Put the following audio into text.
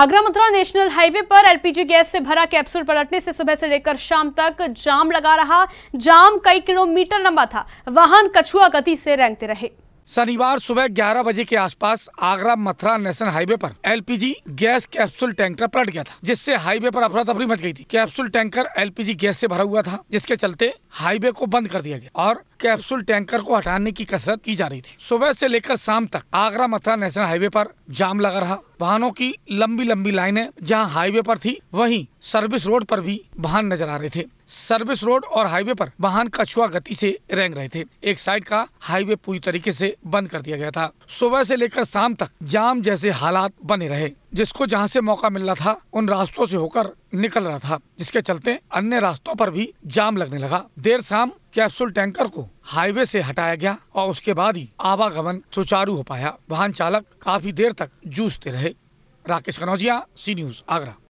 Agra Mathura national highway पर LPG gas से भरा कैप्सूल पलटने से सुबह से लेकर शाम तक जाम लगा रहा जाम कई किलोमीटर लंबा था वाहन कछुआ गति से रेंगते रहे शनिवार सुबह 11 बजे के आसपास आगरा मथुरा नेशनल हाईवे पर एलपीजी गैस कैप्सूल टैंकर पलट गया था जिससे हाईवे पर अफरा तफरी मच गई थी कैप्सूल टैंकर एलपीजी गैस से भरा हुआ था जिसके चलते हाईवे को बंद कर दिया गया और कैप्सूल टैंकर को हटाने की कसरत की जा रही थी सुबह से लेकर शाम तक आगरा मथुरा नेशनल हाईवे पर जाम लगा रहा वाहनों की लंबी लंबी लाइनें जहां हाईवे पर थी वहीं सर्विस रोड पर भी वाहन नजर आ रहे थे सर्विस रोड और हाईवे पर वाहन कछुआ गति से रेंग रहे थे एक साइड का हाईवे पूरी तरीके से बंद कर दिया गया था सुबह से लेकर शाम तक जाम जैसे हालात बने रहे जिसको जहाँ से मौका मिल रहा था उन रास्तों से होकर निकल रहा था जिसके चलते अन्य रास्तों पर भी जाम लगने लगा देर शाम कैप्सूल टैंकर को हाईवे से हटाया गया और उसके बाद ही आवागमन सुचारू हो पाया वाहन चालक काफी देर तक जूझते रहे राकेश कनौजिया सी न्यूज आगरा